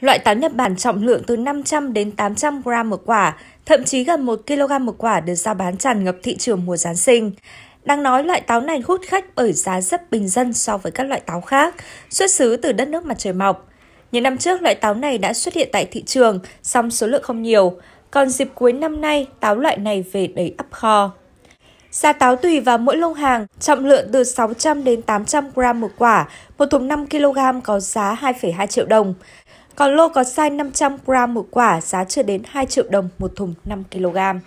Loại táo Nhật Bản trọng lượng từ 500 đến 800 gram một quả, thậm chí gần 1 kg một quả được giao bán tràn ngập thị trường mùa Giáng sinh. Đang nói loại táo này hút khách bởi giá rất bình dân so với các loại táo khác, xuất xứ từ đất nước mặt trời mọc. Những năm trước, loại táo này đã xuất hiện tại thị trường, song số lượng không nhiều. Còn dịp cuối năm nay, táo loại này về đầy ấp kho. Giá táo tùy vào mỗi lô hàng, trọng lượng từ 600 đến 800 gram một quả, một thùng 5 kg có giá 2,2 triệu đồng. Còn lô có size 500g một quả giá chưa đến 2 triệu đồng một thùng 5kg.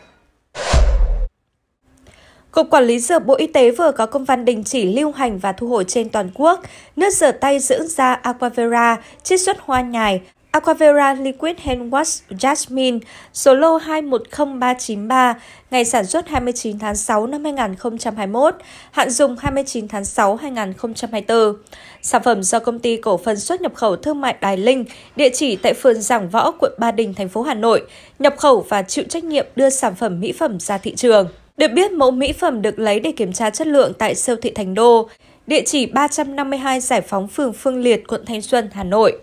Cục Quản lý Dược Bộ Y tế vừa có công văn đình chỉ lưu hành và thu hồi trên toàn quốc nước rửa tay dưỡng da Aquavera, chiết xuất hoa nhài, Aquavera Liquid Hand Wash Jasmine Solo 210393, ngày sản xuất 29 tháng 6 năm 2021, hạn dùng 29 tháng 6 2024. Sản phẩm do công ty cổ phần xuất nhập khẩu thương mại Đài Linh, địa chỉ tại phường Giảng Võ, quận Ba Đình, thành phố Hà Nội, nhập khẩu và chịu trách nhiệm đưa sản phẩm mỹ phẩm ra thị trường. Được biết, mẫu mỹ phẩm được lấy để kiểm tra chất lượng tại siêu thị Thành Đô, địa chỉ 352 Giải phóng phường Phương Liệt, quận Thanh Xuân, Hà Nội.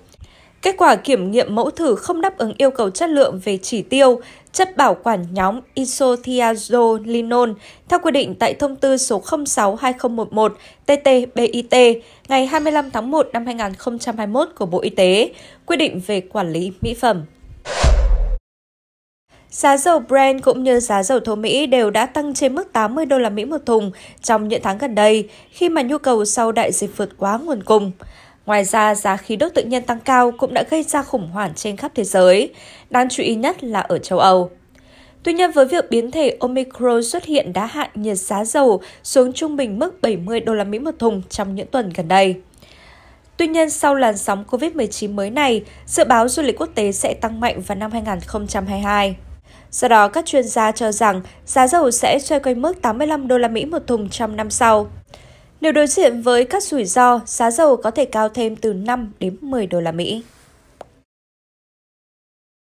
Kết quả kiểm nghiệm mẫu thử không đáp ứng yêu cầu chất lượng về chỉ tiêu chất bảo quản nhóm isothiazolinol theo quy định tại thông tư số 06/2011 TT-BIT ngày 25 tháng 1 năm 2021 của Bộ Y tế, quy định về quản lý mỹ phẩm. Giá dầu Brent cũng như giá dầu thô Mỹ đều đã tăng trên mức 80 đô la Mỹ một thùng trong những tháng gần đây khi mà nhu cầu sau đại dịch vượt quá nguồn cung. Ngoài ra, giá khí đốt tự nhiên tăng cao cũng đã gây ra khủng hoảng trên khắp thế giới, đáng chú ý nhất là ở châu Âu. Tuy nhiên, với việc biến thể Omicron xuất hiện đã hạ nhiệt giá dầu xuống trung bình mức 70 đô la Mỹ một thùng trong những tuần gần đây. Tuy nhiên, sau làn sóng COVID-19 mới này, dự báo du lịch quốc tế sẽ tăng mạnh vào năm 2022. Do đó, các chuyên gia cho rằng giá dầu sẽ xoay quanh mức 85 đô la Mỹ một thùng trong năm sau. Nếu đối diện với các rủi ro, giá dầu có thể cao thêm từ 5 đến 10 đô la Mỹ.